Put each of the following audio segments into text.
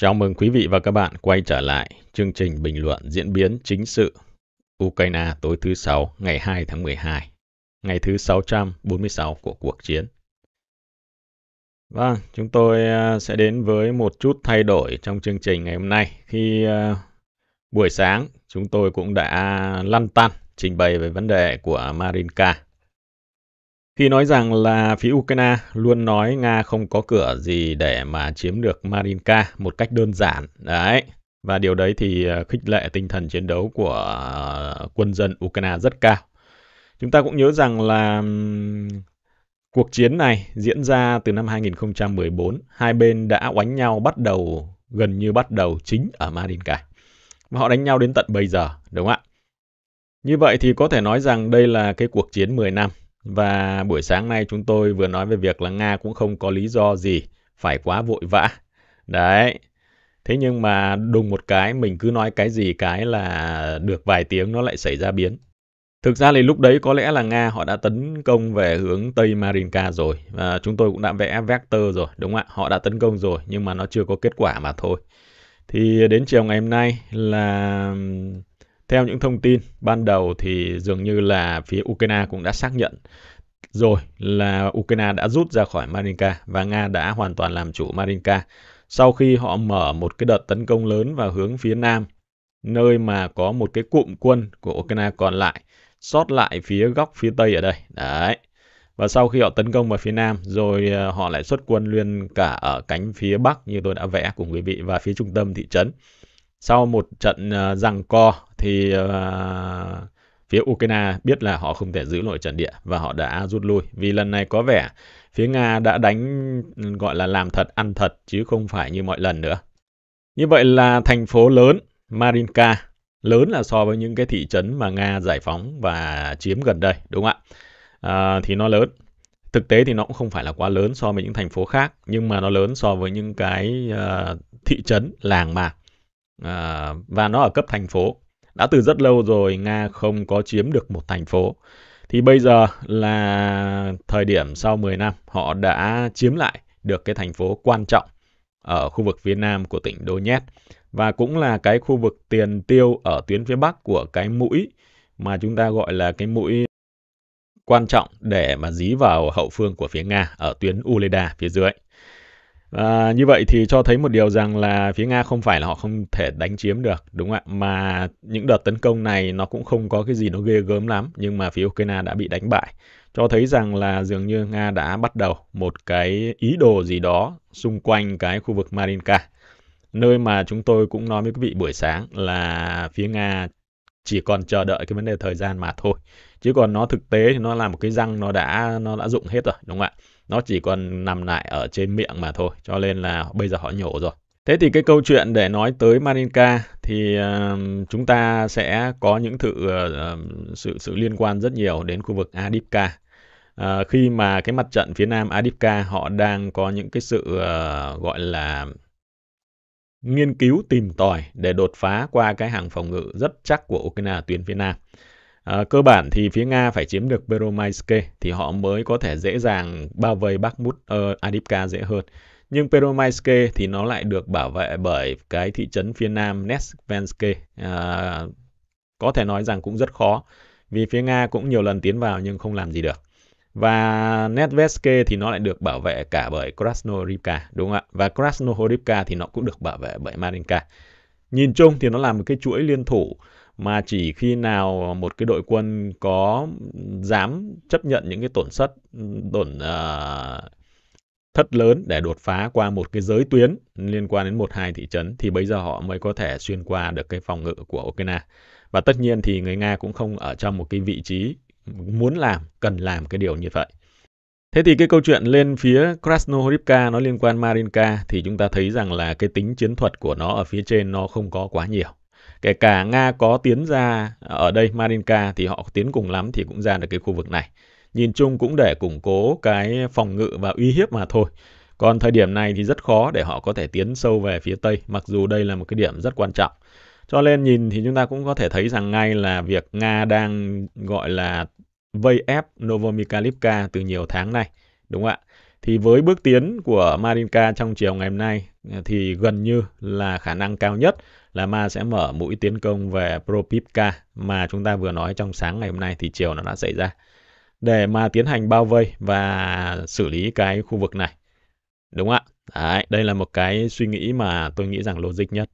Chào mừng quý vị và các bạn quay trở lại chương trình bình luận diễn biến chính sự Ukraine tối thứ Sáu ngày 2 tháng 12, ngày thứ 646 của cuộc chiến. Vâng, chúng tôi à, sẽ đến với một chút thay đổi trong chương trình ngày hôm nay khi à, buổi sáng chúng tôi cũng đã lăn tăn trình bày về vấn đề của Marinka khi nói rằng là phía Ukraine luôn nói Nga không có cửa gì để mà chiếm được Marinka một cách đơn giản. Đấy. Và điều đấy thì ờ, khích lệ tinh thần chiến đấu của ờ, quân dân Ukraine rất cao. Chúng ta cũng nhớ rằng là cuộc chiến này diễn ra từ năm 2014. Hai bên đã oánh nhau bắt đầu, gần như bắt đầu chính ở Marinka. Và họ đánh nhau đến tận bây giờ, đúng không ạ? Như vậy thì có thể nói rằng đây là cái cuộc chiến 10 năm và buổi sáng nay chúng tôi vừa nói về việc là Nga cũng không có lý do gì phải quá vội vã. Đấy. Thế nhưng mà đùng một cái mình cứ nói cái gì cái là được vài tiếng nó lại xảy ra biến. Thực ra thì lúc đấy có lẽ là Nga họ đã tấn công về hướng Tây Marinka rồi. Và chúng tôi cũng đã vẽ vector rồi, đúng không ạ? Họ đã tấn công rồi nhưng mà nó chưa có kết quả mà thôi. Thì đến chiều ngày hôm nay là theo những thông tin ban đầu thì dường như là phía Ukraine cũng đã xác nhận rồi là Ukraine đã rút ra khỏi Marinka và Nga đã hoàn toàn làm chủ Marinka sau khi họ mở một cái đợt tấn công lớn vào hướng phía nam nơi mà có một cái cụm quân của Ukraine còn lại sót lại phía góc phía tây ở đây. Đấy. Và sau khi họ tấn công vào phía nam rồi ờ, họ lại xuất quân luyện cả ở cánh phía bắc như tôi đã vẽ cùng quý vị và phía trung tâm thị trấn. Sau một trận uh, giằng co thì uh, phía Ukraine biết là họ không thể giữ nổi trận địa và họ đã rút lui vì lần này có vẻ phía Nga đã đánh ừ, gọi là làm thật ăn thật chứ không phải như mọi lần nữa. Như vậy là thành phố lớn Marinka lớn là so với những cái thị trấn mà Nga giải phóng và chiếm gần đây đúng không ạ? À, thì nó lớn. Thực tế thì nó cũng không phải là quá lớn so với những thành phố khác nhưng mà nó lớn so với những cái uh, thị trấn làng mạc à, và nó ở cấp thành phố. Đã từ rất lâu rồi Nga không có chiếm được một thành phố. Thì bây giờ là thời điểm sau 10 năm họ đã chiếm lại được cái thành phố quan trọng ở khu vực phía nam của tỉnh Donetsk và cũng là cái khu vực tiền tiêu ở tuyến phía bắc của cái mũi mà chúng ta gọi là cái mũi quan trọng để mà dí vào hậu phương của phía Nga ở tuyến Uleda phía dưới. À, như vậy thì cho thấy một điều rằng là phía Nga không phải là họ không thể đánh chiếm được, đúng không ạ? Mà những đợt tấn công này nó cũng không có cái gì nó ghê gớm lắm, nhưng mà phía Ukraine đã bị đánh bại. Cho thấy rằng là dường như Nga đã bắt đầu một cái ý đồ gì đó xung quanh cái khu vực Marinka. Nơi mà chúng tôi cũng nói với quý vị buổi sáng là phía Nga chỉ còn chờ đợi cái vấn đề thời gian mà thôi. Chứ còn nó thực tế thì nó là một cái răng nó đã nó đã dụng hết rồi, đúng không ạ? nó chỉ còn nằm lại ở trên miệng mà thôi cho nên là bây giờ họ nhổ rồi thế thì cái câu chuyện để nói tới Marinka thì chúng ta sẽ có những thử, ờ, sự sự liên quan rất nhiều đến khu vực Adipka uh, khi mà cái mặt trận phía nam Adipka họ đang có những cái sự uh, gọi là nghiên cứu tìm tòi để đột phá qua cái hàng phòng ngự rất chắc của Ukraine tuyến phía Nam. À, cơ bản thì phía Nga phải chiếm được Peromaisk thì họ mới có thể dễ dàng bao vây Bakhmut uh, Adipka dễ hơn. Nhưng Peromaisk thì nó lại được bảo vệ bởi cái thị trấn phía nam Nesvensk. À, có thể nói rằng cũng rất khó vì phía Nga cũng nhiều lần tiến vào nhưng không làm gì được. Và Nedveske thì nó lại được bảo vệ cả bởi Krasnohorivka, đúng không ạ? Và Krasnohorivka thì nó cũng được bảo vệ bởi Marinka. Nhìn chung thì nó là một cái chuỗi liên thủ mà chỉ khi nào một cái đội quân có dám chấp nhận những cái tổn thất tổn uh, thất lớn để đột phá qua một cái giới tuyến liên quan đến một hai thị trấn thì bây giờ họ mới có thể xuyên qua được cái phòng ngự của Ukraine. Và tất nhiên thì người Nga cũng không ở trong một cái vị trí muốn làm, cần làm cái điều như vậy. Thế thì cái câu chuyện lên phía Krasnohorivka nó liên quan Marinka thì chúng ta thấy rằng là cái tính chiến thuật của nó ở phía trên nó không có quá nhiều kể cả Nga có tiến ra ở đây Marinka thì họ tiến cùng lắm thì cũng ra được cái khu vực này. Nhìn chung cũng để củng cố cái phòng ngự và uy hiếp mà thôi. Còn thời điểm này thì rất khó để họ có thể tiến sâu về phía Tây, mặc dù đây là một cái điểm rất quan trọng. Cho nên nhìn thì chúng ta cũng có thể thấy rằng ngay là việc Nga đang gọi là vây ép Novomikhailivka từ nhiều tháng nay, đúng không ạ? Thì với bước tiến của Marinka trong chiều ngày hôm nay thì gần như là khả năng cao nhất là ma sẽ mở mũi tiến công về Propipka mà chúng ta vừa nói trong sáng ngày hôm nay thì chiều nó đã xảy ra để mà tiến hành bao vây và xử lý cái khu vực này. Đúng không ạ? Đấy, đây là một cái suy nghĩ mà tôi nghĩ rằng logic nhất.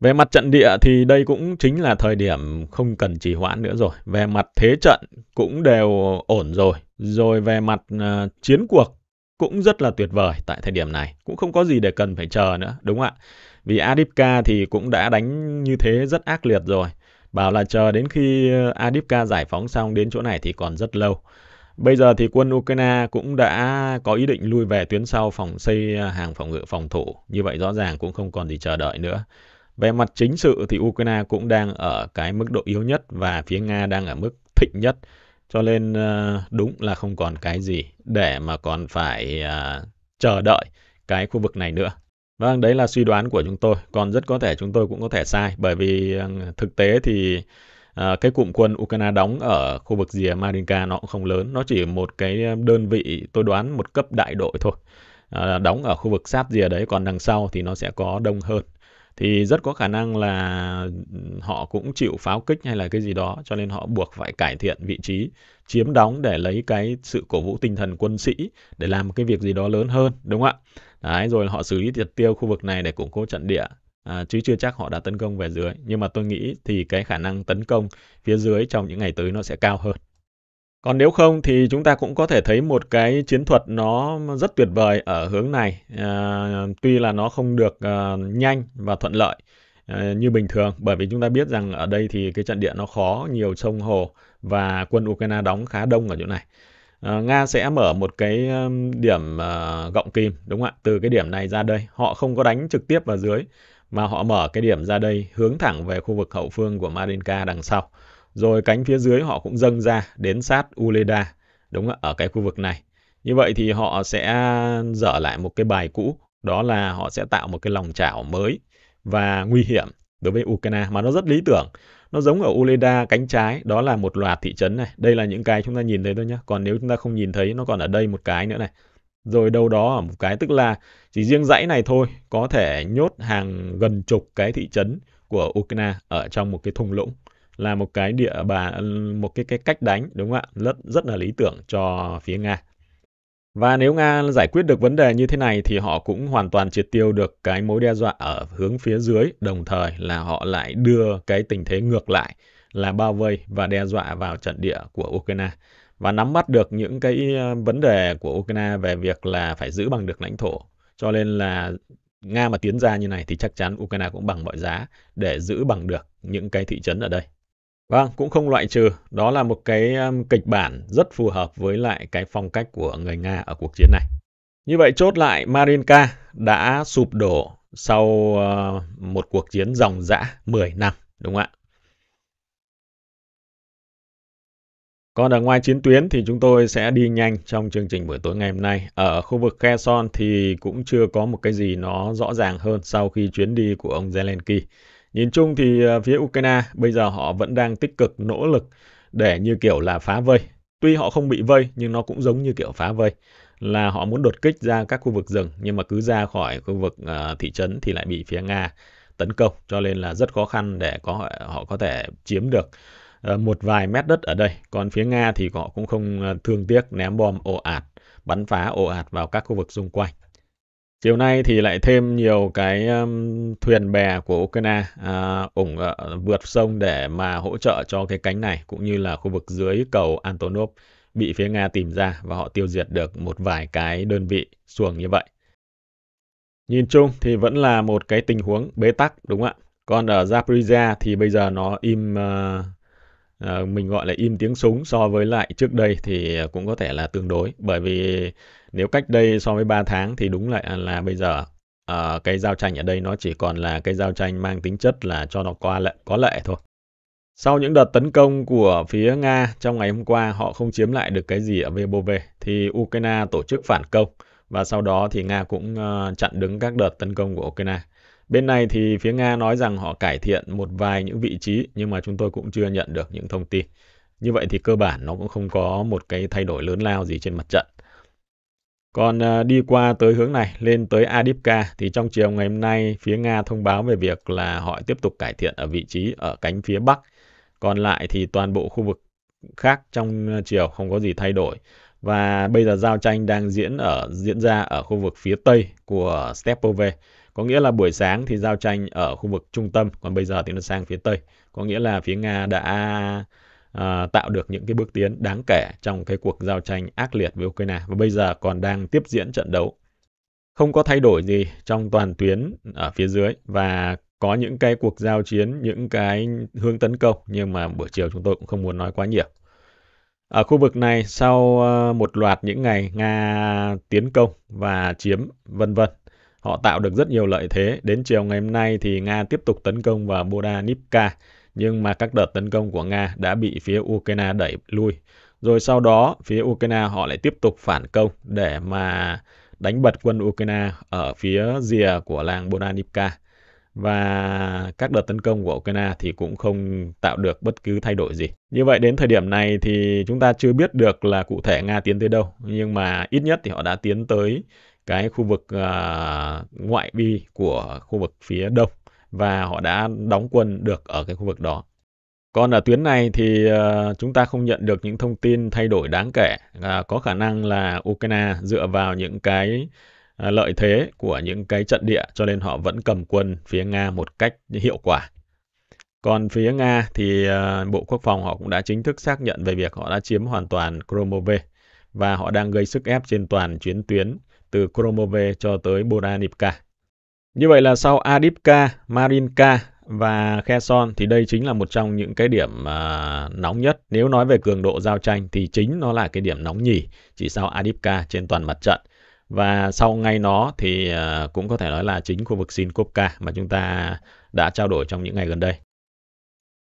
Về mặt trận địa thì đây cũng chính là thời điểm không cần trì hoãn nữa rồi. Về mặt thế trận cũng đều ổn rồi. Rồi về mặt uh, chiến cuộc cũng rất là tuyệt vời tại thời điểm này. Cũng không có gì để cần phải chờ nữa, đúng không ạ? Vì Adipka thì cũng đã đánh như thế rất ác liệt rồi. Bảo là chờ đến khi ờ, Adipka giải phóng xong đến chỗ này thì còn rất lâu. Bây giờ thì quân Ukraine cũng đã có ý định lui về tuyến sau phòng xây ờ, hàng phòng ngự phòng thủ. Như vậy rõ ràng cũng không còn gì chờ đợi nữa. Về mặt chính sự thì Ukraine cũng đang ở cái mức độ yếu nhất và phía Nga đang ở mức thịnh nhất. Cho nên ờ, đúng là không còn cái gì để mà còn phải chờ đợi cái khu vực này nữa. Vâng, đấy là suy đoán của chúng tôi, còn rất có thể chúng tôi cũng có thể sai bởi vì ờ, thực tế thì à, cái cụm quân Ukraine đóng ở khu vực rìa Marinka nó cũng không lớn, nó chỉ một cái ờ, đơn vị tôi đoán một cấp đại đội thôi. À, đóng ở khu vực sát rìa đấy còn đằng sau thì nó sẽ có đông hơn thì rất có khả năng là họ cũng chịu pháo kích hay là cái gì đó cho nên họ buộc phải cải thiện vị trí chiếm đóng để lấy cái sự cổ vũ tinh thần quân sĩ để làm cái việc gì đó lớn hơn đúng không ạ đấy rồi họ xử lý triệt tiêu khu vực này để củng cố trận địa à, chứ chưa chắc họ đã tấn công về dưới nhưng mà tôi nghĩ thì cái khả năng tấn công phía dưới trong những ngày tới nó sẽ cao hơn còn nếu không thì chúng ta cũng có thể thấy một cái chiến thuật nó rất tuyệt vời ở hướng này. À, tuy là nó không được à, nhanh và thuận lợi à, như bình thường bởi vì chúng ta biết rằng ở đây thì cái trận địa nó khó, nhiều sông hồ và quân Ukraine đóng khá đông ở chỗ này. À, Nga sẽ mở một cái à, điểm à, gọng kìm đúng không ạ? Từ cái điểm này ra đây, họ không có đánh trực tiếp vào dưới mà họ mở cái điểm ra đây hướng thẳng về khu vực hậu phương của Marinka đằng sau. Rồi cánh phía dưới họ cũng dâng ra đến sát Uleda, đúng không? ở cái khu vực này. Như vậy thì họ sẽ dở lại một cái bài cũ, đó là họ sẽ tạo một cái lòng chảo mới và nguy hiểm đối với Ukraine mà nó rất lý tưởng. Nó giống ở Uleda cánh trái, đó là một loạt thị trấn này. Đây là những cái chúng ta nhìn thấy thôi nhé. Còn nếu chúng ta không nhìn thấy, nó còn ở đây một cái nữa này. Rồi đâu đó ở một cái, tức là chỉ riêng dãy này thôi, có thể nhốt hàng gần chục cái thị trấn của Ukraine ở trong một cái thung lũng là một cái địa bàn một cái cái cách đánh đúng không ạ rất rất là lý tưởng cho phía nga và nếu nga giải quyết được vấn đề như thế này thì họ cũng hoàn toàn triệt tiêu được cái mối đe dọa ở hướng phía dưới đồng thời là họ lại đưa cái tình thế ngược lại là bao vây và đe dọa vào trận địa của ukraine và nắm bắt được những cái ờ, vấn đề của ukraine về việc là phải giữ bằng được lãnh thổ cho nên là Nga mà tiến ra như này thì chắc chắn Ukraine cũng bằng mọi giá để giữ bằng được những cái thị trấn ở đây. Vâng, cũng không loại trừ. Đó là một cái um, kịch bản rất phù hợp với lại cái phong cách của người Nga ở cuộc chiến này. Như vậy chốt lại, Marinka đã sụp đổ sau ờ, một cuộc chiến dòng dã 10 năm, đúng không ạ? Còn ở ngoài chiến tuyến thì chúng tôi sẽ đi nhanh trong chương trình buổi tối ngày hôm nay. Ở khu vực Kherson thì cũng chưa có một cái gì nó rõ ràng hơn sau khi chuyến đi của ông Zelensky. Nhìn chung thì à, phía Ukraine bây giờ họ vẫn đang tích cực nỗ lực để như kiểu là phá vây. Tuy họ không bị vây nhưng nó cũng giống như kiểu phá vây là họ muốn đột kích ra các khu vực rừng nhưng mà cứ ra khỏi khu vực à, thị trấn thì lại bị phía Nga tấn công cho nên là rất khó khăn để có họ có thể chiếm được à, một vài mét đất ở đây. Còn phía Nga thì họ cũng không uh, thương tiếc ném bom ồ ạt, bắn phá ồ ạt vào các khu vực xung quanh chiều nay thì lại thêm nhiều cái um, thuyền bè của Ukraine uh, ủng uh, vượt sông để mà hỗ trợ cho cái cánh này cũng như là khu vực dưới cầu Antonov bị phía Nga tìm ra và họ tiêu diệt được một vài cái đơn vị xuồng như vậy. Nhìn chung thì vẫn là một cái tình huống bế tắc đúng không ạ? Còn ở Zaporizhia thì bây giờ nó im uh, uh, mình gọi là im tiếng súng so với lại trước đây thì cũng có thể là tương đối bởi vì nếu cách đây so với 3 tháng thì đúng lại là, à, là bây giờ uh, cái giao tranh ở đây nó chỉ còn là cái giao tranh mang tính chất là cho nó qua lệ, có lệ thôi. Sau những đợt tấn công của phía Nga trong ngày hôm qua, họ không chiếm lại được cái gì ở Vebove, thì Ukraine tổ chức phản công và sau đó thì Nga cũng ờ, chặn đứng các đợt tấn công của Ukraine. Bên này thì phía Nga nói rằng họ cải thiện một vài những vị trí nhưng mà chúng tôi cũng chưa nhận được những thông tin. Như vậy thì cơ bản nó cũng không có một cái thay đổi lớn lao gì trên mặt trận. Còn à, đi qua tới hướng này, lên tới Adipka thì trong chiều ngày hôm nay phía Nga thông báo về việc là họ tiếp tục cải thiện ở vị trí ở cánh phía Bắc. Còn lại thì toàn bộ khu vực khác trong à, chiều không có gì thay đổi. Và bây giờ giao tranh đang diễn ở diễn ra ở khu vực phía Tây của Stepove. Có nghĩa là buổi sáng thì giao tranh ở khu vực trung tâm, còn bây giờ thì nó sang phía Tây. Có nghĩa là phía Nga đã À, tạo được những cái bước tiến đáng kể trong cái cuộc giao tranh ác liệt với Ukraine và bây giờ còn đang tiếp diễn trận đấu. Không có thay đổi gì trong toàn tuyến ở phía dưới và có những cái cuộc giao chiến, những cái hướng tấn công nhưng mà buổi chiều chúng tôi cũng không muốn nói quá nhiều. Ở khu vực này sau ờ, một loạt những ngày Nga tiến công và chiếm vân vân, họ tạo được rất nhiều lợi thế. Đến chiều ngày hôm nay thì Nga tiếp tục tấn công vào Bodanivka nhưng mà các đợt tấn công của Nga đã bị phía Ukraine đẩy lui. Rồi sau đó phía Ukraine họ lại tiếp tục phản công để mà đánh bật quân Ukraine ở phía rìa của làng Bonanivka. Và các đợt tấn công của Ukraine thì cũng không tạo được bất cứ thay đổi gì. Như vậy đến thời điểm này thì chúng ta chưa biết được là cụ thể Nga tiến tới đâu. Nhưng mà ít nhất thì họ đã tiến tới cái khu vực uh, ngoại vi của khu vực phía đông và họ đã đóng quân được ở cái khu vực đó. Còn ở tuyến này thì ờ, chúng ta không nhận được những thông tin thay đổi đáng kể. À, có khả năng là Ukraine dựa vào những cái à, lợi thế của những cái trận địa cho nên họ vẫn cầm quân phía Nga một cách hiệu quả. Còn phía Nga thì ờ, Bộ Quốc phòng họ cũng đã chính thức xác nhận về việc họ đã chiếm hoàn toàn Kromove và họ đang gây sức ép trên toàn chuyến tuyến từ Kromove cho tới Bodanivka như vậy là sau Adipka, Marinka và Kherson thì đây chính là một trong những cái điểm uh, nóng nhất. Nếu nói về cường độ giao tranh thì chính nó là cái điểm nóng nhì chỉ sau Adipka trên toàn mặt trận. Và sau ngay nó thì uh, cũng có thể nói là chính khu vực Sinkovka mà chúng ta đã trao đổi trong những ngày gần đây.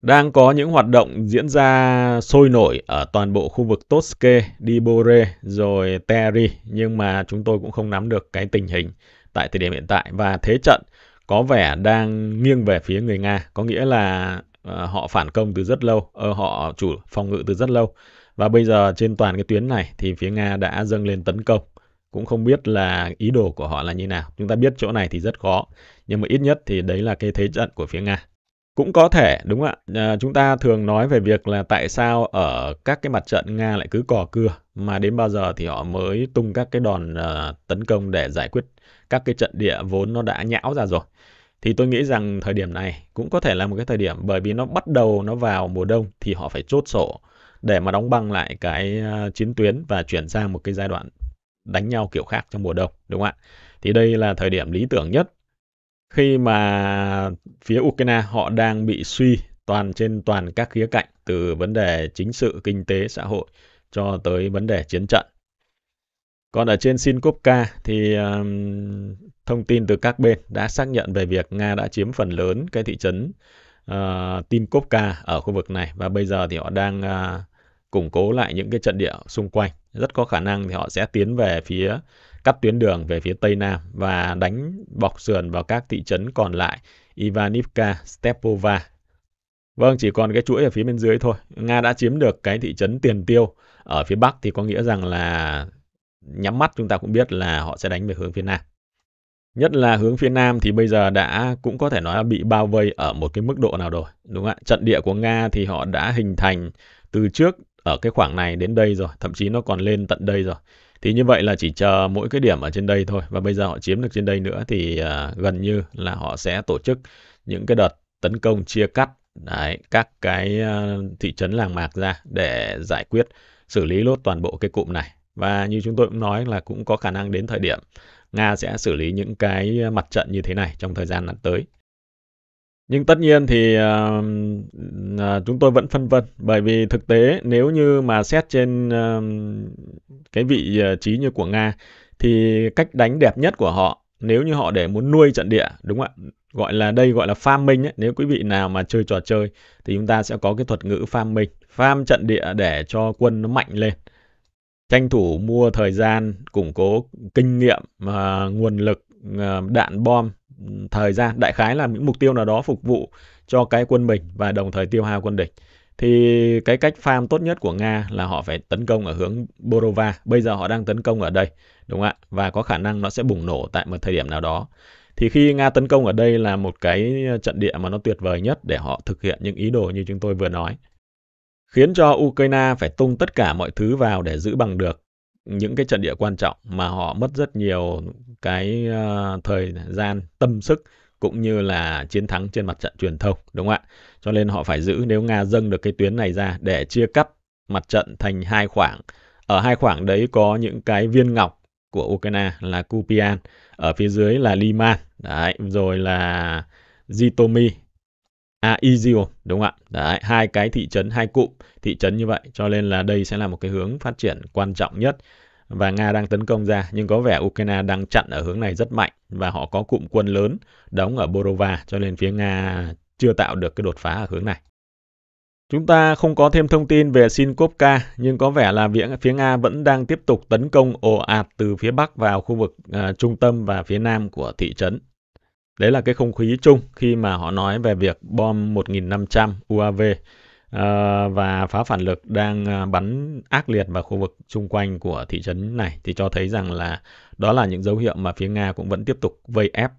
Đang có những hoạt động diễn ra sôi nổi ở toàn bộ khu vực Toske, Dibore rồi Teri nhưng mà chúng tôi cũng không nắm được cái tình hình tại thời điểm hiện tại và thế trận có vẻ đang nghiêng về phía người Nga, có nghĩa là uh, họ phản công từ rất lâu, uh, họ chủ phòng ngự từ rất lâu. Và bây giờ trên toàn cái tuyến này thì phía Nga đã dâng lên tấn công. Cũng không biết là ý đồ của họ là như nào. Chúng ta biết chỗ này thì rất khó. Nhưng mà ít nhất thì đấy là cái thế trận của phía Nga cũng có thể đúng ạ à, chúng ta thường nói về việc là tại sao ở các cái mặt trận nga lại cứ cò cưa mà đến bao giờ thì họ mới tung các cái đòn uh, tấn công để giải quyết các cái trận địa vốn nó đã nhão ra rồi thì tôi nghĩ rằng thời điểm này cũng có thể là một cái thời điểm bởi vì nó bắt đầu nó vào mùa đông thì họ phải chốt sổ để mà đóng băng lại cái à, chiến tuyến và chuyển sang một cái giai đoạn đánh nhau kiểu khác trong mùa đông đúng không ạ thì đây là thời điểm lý tưởng nhất khi mà phía Ukraine họ đang bị suy toàn trên toàn các khía cạnh từ vấn đề chính sự, kinh tế, xã hội cho tới vấn đề chiến trận. Còn ở trên Sinkovka thì um, thông tin từ các bên đã xác nhận về việc Nga đã chiếm phần lớn cái thị trấn uh, ờ, Tinkovka ở khu vực này và bây giờ thì họ đang uh, củng cố lại những cái trận địa xung quanh. Rất có khả năng thì họ sẽ tiến về phía cắt tuyến đường về phía Tây Nam và đánh bọc sườn vào các thị trấn còn lại Ivanivka, Stepova. Vâng, chỉ còn cái chuỗi ở phía bên dưới thôi. Nga đã chiếm được cái thị trấn Tiền Tiêu ở phía Bắc thì có nghĩa rằng là nhắm mắt chúng ta cũng biết là họ sẽ đánh về hướng phía Nam. Nhất là hướng phía Nam thì bây giờ đã cũng có thể nói là bị bao vây ở một cái mức độ nào rồi. Đúng không ạ? Trận địa của Nga thì họ đã hình thành từ trước ở cái khoảng này đến đây rồi. Thậm chí nó còn lên tận đây rồi. Thì như vậy là chỉ chờ mỗi cái điểm ở trên đây thôi. Và bây giờ họ chiếm được trên đây nữa thì uh, gần như là họ sẽ tổ chức những cái đợt tấn công chia cắt đấy, các cái à, thị trấn làng mạc ra để giải quyết xử lý lốt toàn bộ cái cụm này. Và như chúng tôi cũng nói là cũng có khả năng đến thời điểm Nga sẽ xử lý những cái à, mặt trận như thế này trong thời gian ngắn tới nhưng tất nhiên thì uh, uh, chúng tôi vẫn phân vân bởi vì thực tế nếu như mà xét trên uh, cái vị uh, trí như của nga thì cách đánh đẹp nhất của họ nếu như họ để muốn nuôi trận địa đúng không ạ gọi là đây gọi là farming ấy. nếu quý vị nào mà chơi trò chơi thì chúng ta sẽ có cái thuật ngữ farming farm trận địa để cho quân nó mạnh lên tranh thủ mua thời gian củng cố kinh nghiệm uh, nguồn lực uh, đạn bom thời gian đại khái là những mục tiêu nào đó phục vụ cho cái quân mình và đồng thời tiêu hao quân địch thì cái cách farm tốt nhất của Nga là họ phải tấn công ở hướng Borova. Bây giờ họ đang tấn công ở đây, đúng không ạ? Và có khả năng nó sẽ bùng nổ tại một thời điểm nào đó. Thì khi Nga tấn công ở đây là một cái trận địa mà nó tuyệt vời nhất để họ thực hiện những ý đồ như chúng tôi vừa nói. Khiến cho Ukraine phải tung tất cả mọi thứ vào để giữ bằng được những cái trận địa quan trọng mà họ mất rất nhiều cái uh, thời gian tâm sức cũng như là chiến thắng trên mặt trận truyền thông đúng không ạ cho nên họ phải giữ nếu nga dâng được cái tuyến này ra để chia cắt mặt trận thành hai khoảng ở hai khoảng đấy có những cái viên ngọc của ukraine là kupian ở phía dưới là liman đấy rồi là Zitomi À, a đúng không ạ? Đấy, hai cái thị trấn hai cụm thị trấn như vậy cho nên là đây sẽ là một cái hướng phát triển quan trọng nhất và Nga đang tấn công ra nhưng có vẻ Ukraine đang chặn ở hướng này rất mạnh và họ có cụm quân lớn đóng ở Borova cho nên phía Nga chưa tạo được cái đột phá ở hướng này. Chúng ta không có thêm thông tin về Sinkovka, nhưng có vẻ là phía, phía Nga vẫn đang tiếp tục tấn công ồ ạt từ phía Bắc vào khu vực uh, trung tâm và phía Nam của thị trấn. Đấy là cái không khí chung khi mà họ nói về việc bom 1.500 UAV uh, và phá phản lực đang ờ, bắn ác liệt vào khu vực xung quanh của thị trấn này thì cho thấy rằng là đó là những dấu hiệu mà phía Nga cũng vẫn tiếp tục vây ép.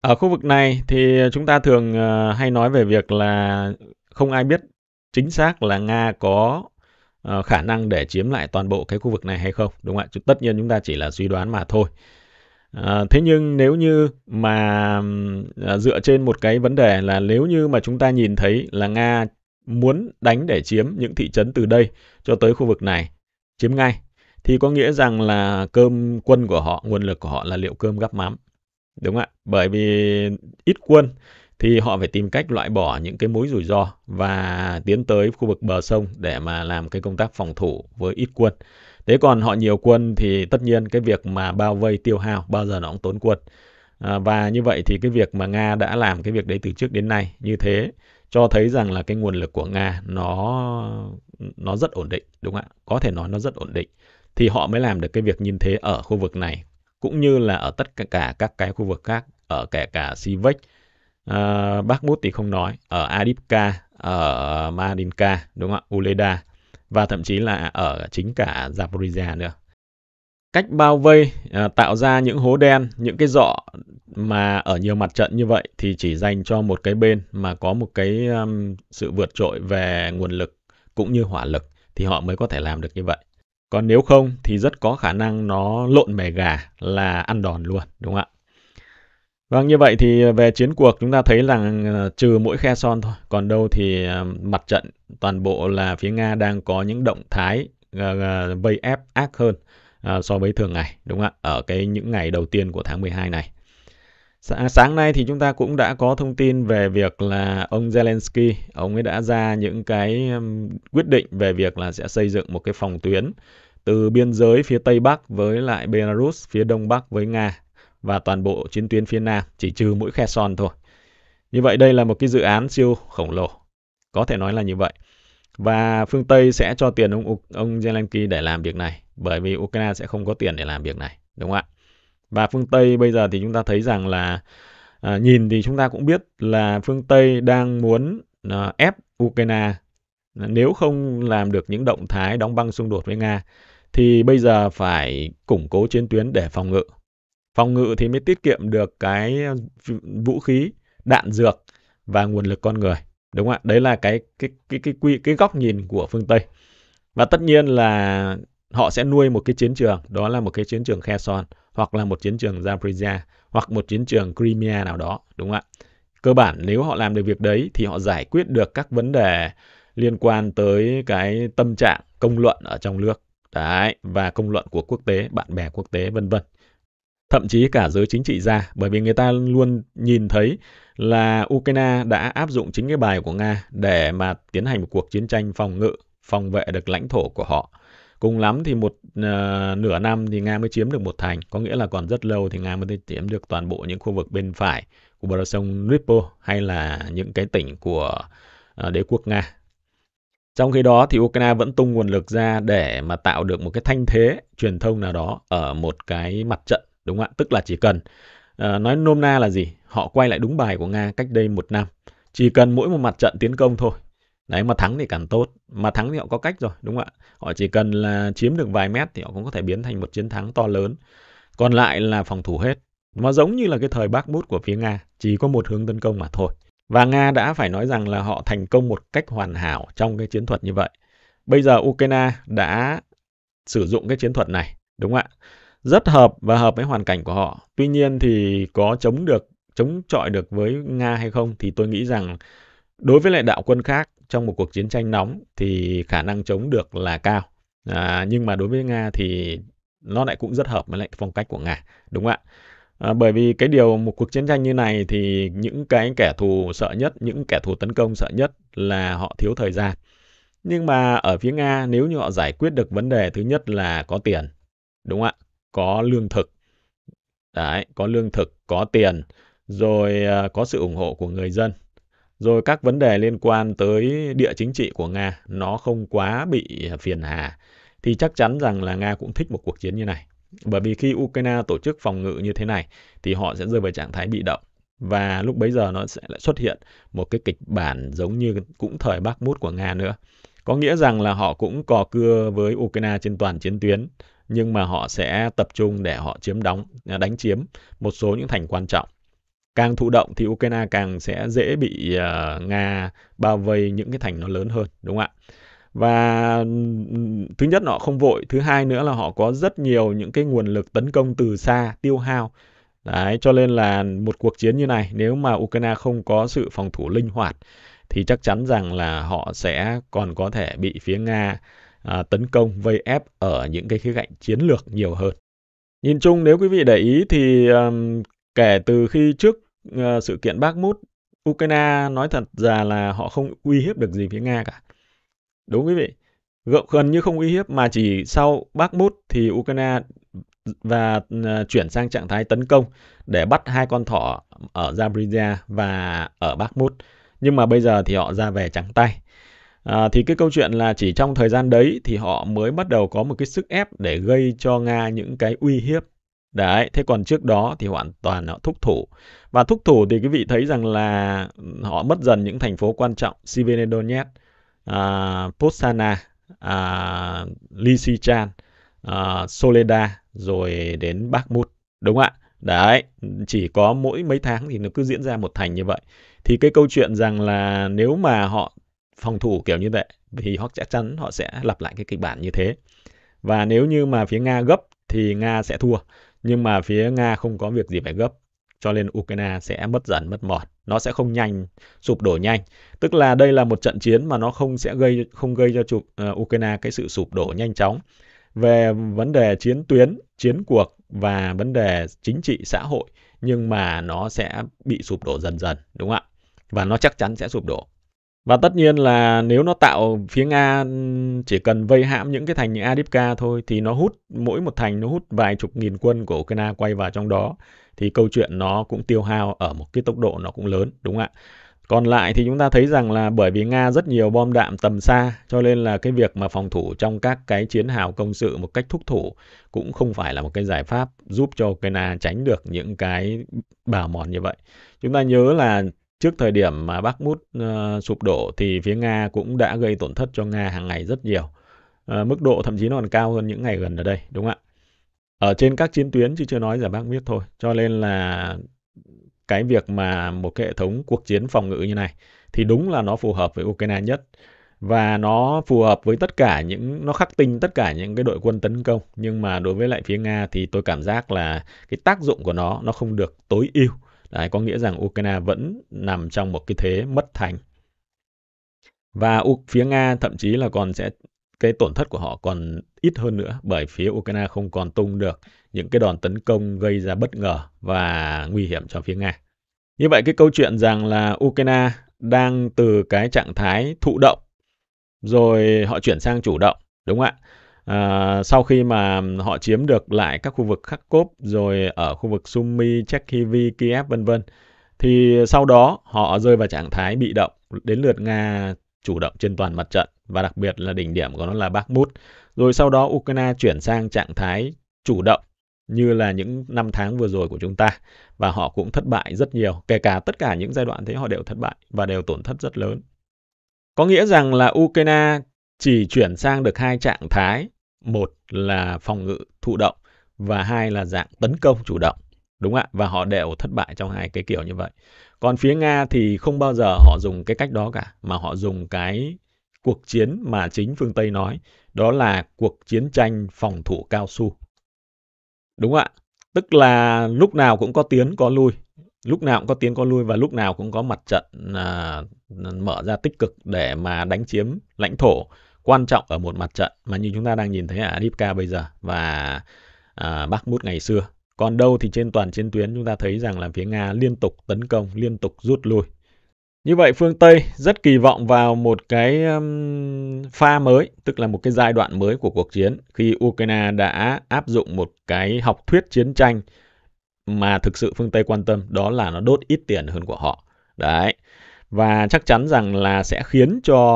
Ở khu vực này thì chúng ta thường uh, hay nói về việc là không ai biết chính xác là Nga có uh, khả năng để chiếm lại toàn bộ cái khu vực này hay không, đúng không ạ? Tất nhiên chúng ta chỉ là suy đoán mà thôi. Ờ, thế nhưng nếu như mà à, dựa trên một cái vấn đề là nếu như mà chúng ta nhìn thấy là Nga muốn đánh để chiếm những thị trấn từ đây cho tới khu vực này, chiếm ngay, thì có nghĩa rằng là cơm quân của họ, nguồn lực của họ là liệu cơm gắp mắm. Đúng ạ, bởi vì ít quân thì họ phải tìm cách loại bỏ những cái mối rủi ro và tiến tới khu vực bờ sông để mà làm cái công tác phòng thủ với ít quân. Thế còn họ nhiều quân thì tất nhiên cái việc mà bao vây tiêu hao bao giờ nó cũng tốn quân. À, và như vậy thì cái việc mà Nga đã làm cái việc đấy từ trước đến nay như thế cho thấy rằng là cái nguồn lực của Nga nó nó rất ổn định đúng không ạ? Có thể nói nó rất ổn định thì họ mới làm được cái việc như thế ở khu vực này cũng như là ở tất cả các cái khu vực khác ở kể cả Sivek, uh, à, Bakhmut thì không nói, ở Adipka, ở Marinka, đúng không ạ? Uleda và thậm chí là ở chính cả Zaporizhia nữa. Cách bao vây à, tạo ra những hố đen, những cái dọ mà ở nhiều mặt trận như vậy thì chỉ dành cho một cái bên mà có một cái um, sự vượt trội về nguồn lực cũng như hỏa lực thì họ mới có thể làm được như vậy. Còn nếu không thì rất có khả năng nó lộn mề gà là ăn đòn luôn, đúng không ạ? Vâng, như vậy thì về chiến cuộc chúng ta thấy rằng ờ, trừ mỗi khe son thôi, còn đâu thì ờ, mặt trận toàn bộ là phía Nga đang có những động thái ờ, vây ép ác hơn so với thường ngày, đúng không ạ? Ở cái những ngày đầu tiên của tháng 12 này. Sáng, nay thì chúng ta cũng đã có thông tin về việc là ông Zelensky, ông ấy đã ra những cái quyết định về việc là sẽ xây dựng một cái phòng tuyến từ biên giới phía Tây Bắc với lại Belarus, phía Đông Bắc với Nga và toàn bộ chiến tuyến phía Nam, chỉ trừ mũi Khe Son thôi. Như vậy đây là một cái dự án siêu khổng lồ, có thể nói là như vậy. Và phương Tây sẽ cho tiền ông ông Zelensky để làm việc này, bởi vì Ukraine sẽ không có tiền để làm việc này, đúng không ạ? Và phương Tây bây giờ thì chúng ta thấy rằng là à, nhìn thì chúng ta cũng biết là phương Tây đang muốn à, ép Ukraine nếu không làm được những động thái đóng băng xung đột với Nga thì bây giờ phải củng cố chiến tuyến để phòng ngự phòng ngự thì mới tiết kiệm được cái ừ, vũ khí đạn dược và nguồn lực con người đúng không ạ đấy là cái cái cái cái quy cái, cái góc nhìn của phương tây và tất nhiên là họ sẽ nuôi một cái chiến trường đó là một cái chiến trường Kherson hoặc là một chiến trường Zaporizhia hoặc một chiến trường Crimea nào đó đúng không ạ cơ bản nếu họ làm được việc đấy thì họ giải quyết được các vấn đề liên quan tới cái tâm trạng công luận ở trong nước đấy và công luận của quốc tế bạn bè quốc tế vân vân thậm chí cả giới chính trị gia bởi vì người ta luôn nhìn thấy là Ukraine đã áp dụng chính cái bài của Nga để mà tiến hành một cuộc chiến tranh phòng ngự, phòng vệ được lãnh thổ của họ. Cùng lắm thì một uh, nửa năm thì Nga mới chiếm được một thành, có nghĩa là còn rất lâu thì Nga mới chiếm được toàn bộ những khu vực bên phải của bờ sông Dnipro hay là những cái tỉnh của uh, đế quốc Nga. Trong khi đó thì Ukraine vẫn tung nguồn lực ra để mà tạo được một cái thanh thế truyền thông nào đó ở một cái mặt trận đúng không ạ? Tức là chỉ cần uh, nói nôm na là gì? Họ quay lại đúng bài của Nga cách đây một năm. Chỉ cần mỗi một mặt trận tiến công thôi. Đấy mà thắng thì càng tốt, mà thắng thì họ có cách rồi, đúng không ạ? Họ chỉ cần là chiếm được vài mét thì họ cũng có thể biến thành một chiến thắng to lớn. Còn lại là phòng thủ hết. mà giống như là cái thời bác bút của phía Nga, chỉ có một hướng tấn công mà thôi. Và Nga đã phải nói rằng là họ thành công một cách hoàn hảo trong cái chiến thuật như vậy. Bây giờ Ukraine đã sử dụng cái chiến thuật này, đúng không ạ? rất hợp và hợp với hoàn cảnh của họ. Tuy nhiên thì có chống được chống chọi được với Nga hay không thì tôi nghĩ rằng đối với lại đạo quân khác trong một cuộc chiến tranh nóng thì khả năng chống được là cao. À, nhưng mà đối với Nga thì nó lại cũng rất hợp với lại phong cách của Nga, đúng không ạ? À, bởi vì cái điều một cuộc chiến tranh như này thì những cái kẻ thù sợ nhất, những kẻ thù tấn công sợ nhất là họ thiếu thời gian. Nhưng mà ở phía Nga nếu như họ giải quyết được vấn đề thứ nhất là có tiền, đúng không ạ? có lương thực đấy có lương thực có tiền rồi à, có sự ủng hộ của người dân rồi các vấn đề liên quan tới địa chính trị của nga nó không quá bị phiền hà thì chắc chắn rằng là nga cũng thích một cuộc chiến như này bởi vì khi ukraine tổ chức phòng ngự như thế này thì họ sẽ rơi vào trạng thái bị động và lúc bấy giờ nó sẽ lại xuất hiện một cái kịch bản giống như cũng thời Bắc Mút của Nga nữa. Có nghĩa rằng là họ cũng cò cưa với Ukraine trên toàn chiến tuyến nhưng mà họ sẽ tập trung để họ chiếm đóng à, đánh chiếm một số những thành quan trọng càng thụ động thì Ukraine càng sẽ dễ bị à, Nga bao vây những cái thành nó lớn hơn đúng không ạ và thứ nhất họ không vội thứ hai nữa là họ có rất nhiều những cái nguồn lực tấn công từ xa tiêu hao đấy cho nên là một cuộc chiến như này nếu mà Ukraine không có sự phòng thủ linh hoạt thì chắc chắn rằng là họ sẽ còn có thể bị phía Nga à, tấn công, vây ép ở những cái khía cạnh chiến lược nhiều hơn. Nhìn chung nếu quý vị để ý thì um, kể từ khi trước uh, sự kiện Bakhmut, Ukraine nói thật ra là họ không uy hiếp được gì phía Nga cả. Đúng quý vị? Gần như không uy hiếp mà chỉ sau Bakhmut thì Ukraine và à, chuyển sang trạng thái tấn công để bắt hai con thỏ ở Zaporizhia và ở Bakhmut. Nhưng mà bây giờ thì họ ra về trắng tay. À, thì cái câu chuyện là chỉ trong thời gian đấy thì họ mới bắt đầu có một cái sức ép để gây cho Nga những cái uy hiếp. Đấy, thế còn trước đó thì hoàn toàn họ thúc thủ. Và thúc thủ thì quý vị thấy rằng là ừ, họ mất dần những thành phố quan trọng, Sivenedonetsk, à, Postana, à, Lysychan, à, Soleda, rồi đến Bakhmut. Đúng không ạ? Đấy, chỉ có mỗi mấy tháng thì nó cứ diễn ra một thành như vậy. Thì cái câu chuyện rằng là nếu mà họ phòng thủ kiểu như vậy thì họ chắc chắn họ sẽ lặp lại cái kịch bản như thế và nếu như mà phía nga gấp thì nga sẽ thua nhưng mà phía nga không có việc gì phải gấp cho nên ukraine sẽ mất dần mất mòn nó sẽ không nhanh sụp đổ nhanh tức là đây là một trận chiến mà nó không sẽ gây không gây cho chụp ờ, ukraine cái sự sụp đổ nhanh chóng về vấn đề chiến tuyến chiến cuộc và vấn đề chính trị xã hội nhưng mà nó sẽ bị sụp đổ dần dần đúng không ạ và nó chắc chắn sẽ sụp đổ và tất nhiên là nếu nó tạo phía Nga ừ, chỉ cần vây hãm những cái thành như Adipka thôi thì nó hút mỗi một thành nó hút vài chục nghìn quân của Ukraine quay vào trong đó thì câu chuyện nó cũng tiêu hao ở một cái tốc độ nó cũng lớn đúng không ạ? Còn lại thì chúng ta thấy rằng là bởi vì Nga rất nhiều bom đạn tầm xa cho nên là cái việc mà phòng thủ trong các cái chiến hào công sự một cách thúc thủ cũng không phải là một cái giải pháp giúp cho Ukraine tránh được những cái bào mòn như vậy. Chúng ta nhớ là Trước thời điểm mà Bakhmut uh, ờ, sụp đổ thì phía Nga cũng đã gây tổn thất cho Nga hàng ngày rất nhiều. Uh, mức độ thậm chí nó còn cao hơn những ngày gần ở đây, đúng không ạ? Ở trên các chiến tuyến chứ chưa nói giả Bắc biết thôi. Cho nên là cái việc mà một cái hệ thống cuộc chiến phòng ngự như này thì đúng là nó phù hợp với Ukraine nhất và nó phù hợp với tất cả những nó khắc tinh tất cả những cái đội quân tấn công nhưng mà đối với lại phía Nga thì tôi cảm giác là cái tác dụng của nó nó không được tối ưu Đấy, có nghĩa rằng Ukraine vẫn nằm trong một cái thế mất thành. Và phía Nga thậm chí là còn sẽ cái tổn thất của họ còn ít hơn nữa bởi phía Ukraine không còn tung được những cái đòn tấn công gây ra bất ngờ và nguy hiểm cho phía Nga. Như vậy cái câu chuyện rằng là Ukraine đang từ cái trạng thái thụ động rồi họ chuyển sang chủ động, đúng không ạ? À, sau khi mà họ chiếm được lại các khu vực Kharkov rồi ở khu vực Sumy, Chekhivi, Kiev vân vân thì sau đó họ rơi vào trạng thái bị động đến lượt Nga chủ động trên toàn mặt trận và đặc biệt là đỉnh điểm của nó là Bakhmut. Rồi sau đó Ukraine chuyển sang trạng thái chủ động như là những năm tháng vừa rồi của chúng ta và họ cũng thất bại rất nhiều, kể cả tất cả những giai đoạn thế họ đều thất bại và đều tổn thất rất lớn. Có nghĩa rằng là Ukraine chỉ chuyển sang được hai trạng thái, một là phòng ngự thụ động và hai là dạng tấn công chủ động. Đúng ạ, và họ đều thất bại trong hai cái kiểu như vậy. Còn phía Nga thì không bao giờ họ dùng cái cách đó cả, mà họ dùng cái cuộc chiến mà chính phương Tây nói, đó là cuộc chiến tranh phòng thủ cao su. Đúng ạ, tức là lúc nào cũng có tiến có lui, lúc nào cũng có tiến có lui và lúc nào cũng có mặt trận à, mở ra tích cực để mà đánh chiếm lãnh thổ quan trọng ở một mặt trận mà như chúng ta đang nhìn thấy ở Adipka bây giờ và à, Mút ngày xưa. Còn đâu thì trên toàn chiến tuyến chúng ta thấy rằng là phía Nga liên tục tấn công, liên tục rút lui. Như vậy phương Tây rất kỳ vọng vào một cái um, pha mới, tức là một cái giai đoạn mới của cuộc chiến khi Ukraine đã áp dụng một cái học thuyết chiến tranh mà thực sự phương Tây quan tâm đó là nó đốt ít tiền hơn của họ. Đấy và chắc chắn rằng là sẽ khiến cho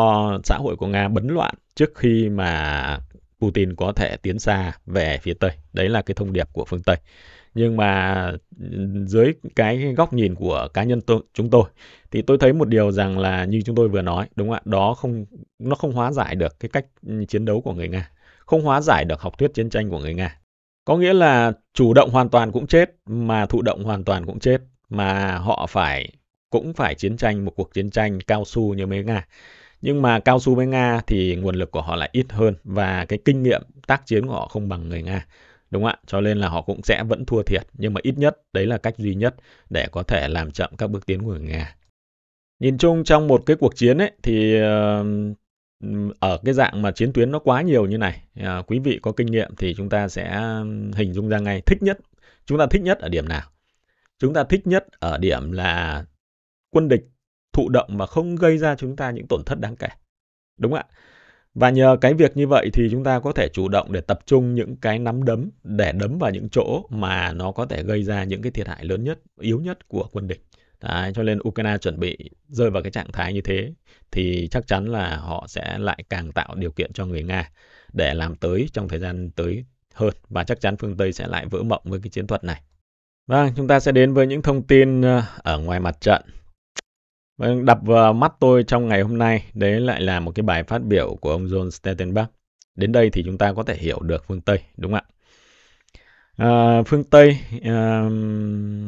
xã hội của Nga bấn loạn trước khi mà Putin có thể tiến xa về phía Tây. Đấy là cái thông điệp của phương Tây. Nhưng mà ừ, dưới cái góc nhìn của cá nhân tôi, chúng tôi thì tôi thấy một điều rằng là như chúng tôi vừa nói, đúng không ạ? Đó không nó không hóa giải được cái cách chiến đấu của người Nga, không hóa giải được học thuyết chiến tranh của người Nga. Có nghĩa là chủ động hoàn toàn cũng chết mà thụ động hoàn toàn cũng chết mà họ phải cũng phải chiến tranh một cuộc chiến tranh cao su như với Nga. Nhưng mà cao su với Nga thì nguồn lực của họ lại ít hơn và cái kinh nghiệm tác chiến của họ không bằng người Nga. Đúng không ạ? Cho nên là họ cũng sẽ vẫn thua thiệt. Nhưng mà ít nhất đấy là cách duy nhất để có thể làm chậm các bước tiến của người Nga. Nhìn chung trong một cái cuộc chiến ấy thì ờ, ở cái dạng mà chiến tuyến nó quá nhiều như này, ờ, quý vị có kinh nghiệm thì chúng ta sẽ hình dung ra ngay thích nhất. Chúng ta thích nhất ở điểm nào? Chúng ta thích nhất ở điểm là quân địch thụ động mà không gây ra chúng ta những tổn thất đáng kể. Đúng ạ. Và nhờ cái việc như vậy thì chúng ta có thể chủ động để tập trung những cái nắm đấm để đấm vào những chỗ mà nó có thể gây ra những cái thiệt hại lớn nhất, yếu nhất của quân địch. Đấy, cho nên Ukraine chuẩn bị rơi vào cái trạng thái như thế thì chắc chắn là họ sẽ lại càng tạo điều kiện cho người Nga để làm tới trong thời gian tới hơn và chắc chắn phương Tây sẽ lại vỡ mộng với cái chiến thuật này. Vâng, chúng ta sẽ đến với những thông tin ờ, ở ngoài mặt trận. Vâng, đập vào mắt tôi trong ngày hôm nay, đấy lại là một cái bài phát biểu của ông John Stoltenberg. Đến đây thì chúng ta có thể hiểu được phương Tây, đúng không ạ? À, phương Tây, à,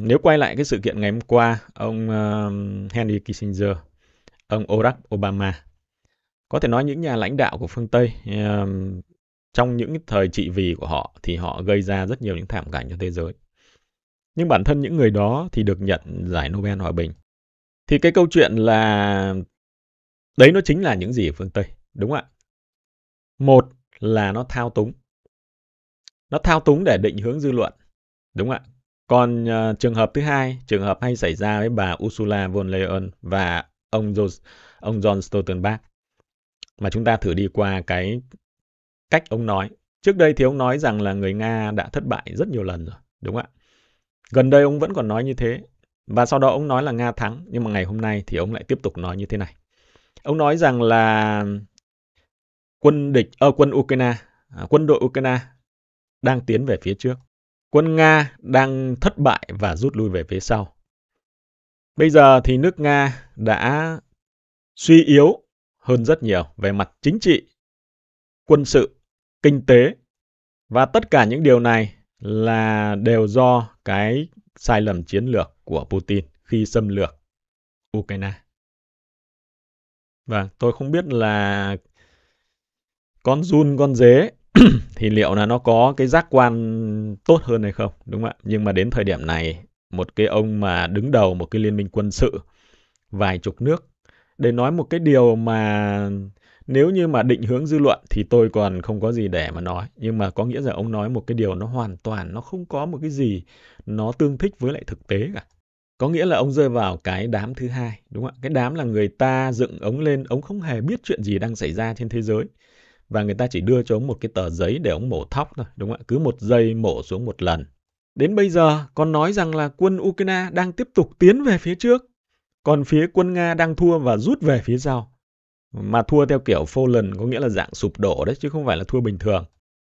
nếu quay lại cái sự kiện ngày hôm qua, ông uh, Henry Kissinger, ông Barack Obama, có thể nói những nhà lãnh đạo của phương Tây à, trong những thời trị vì của họ thì họ gây ra rất nhiều những thảm cảnh cho thế giới. Nhưng bản thân những người đó thì được nhận giải Nobel Hòa Bình thì cái câu chuyện là đấy nó chính là những gì ở phương Tây, đúng không ạ? Một là nó thao túng. Nó thao túng để định hướng dư luận, đúng không ạ? Còn uh, trường hợp thứ hai, trường hợp hay xảy ra với bà Ursula von Leyen và ông George, ông John Stoltenberg mà chúng ta thử đi qua cái cách ông nói. Trước đây thì ông nói rằng là người Nga đã thất bại rất nhiều lần rồi, đúng không ạ? Gần đây ông vẫn còn nói như thế, và sau đó ông nói là Nga thắng, nhưng mà ngày hôm nay thì ông lại tiếp tục nói như thế này. Ông nói rằng là quân địch ở ờ, quân Ukraine, à, quân đội Ukraine đang tiến về phía trước. Quân Nga đang thất bại và rút lui về phía sau. Bây giờ thì nước Nga đã suy yếu hơn rất nhiều về mặt chính trị, quân sự, kinh tế và tất cả những điều này là đều do cái sai lầm chiến lược của Putin khi xâm lược Ukraine. và vâng, tôi không biết là con run con dế thì liệu là nó có cái giác quan tốt hơn hay không, đúng không ạ? Nhưng mà đến thời điểm này, một cái ông mà đứng đầu một cái liên minh quân sự vài chục nước để nói một cái điều mà nếu như mà định hướng dư luận thì tôi còn không có gì để mà nói nhưng mà có nghĩa là ông nói một cái điều nó hoàn toàn nó không có một cái gì nó tương thích với lại thực tế cả có nghĩa là ông rơi vào cái đám thứ hai đúng không ạ cái đám là người ta dựng ống lên ống không hề biết chuyện gì đang xảy ra trên thế giới và người ta chỉ đưa cho ông một cái tờ giấy để ông mổ thóc thôi đúng không ạ cứ một giây mổ xuống một lần đến bây giờ còn nói rằng là quân ukraine đang tiếp tục tiến về phía trước còn phía quân nga đang thua và rút về phía sau mà thua theo kiểu phô lần có nghĩa là dạng sụp đổ đấy chứ không phải là thua bình thường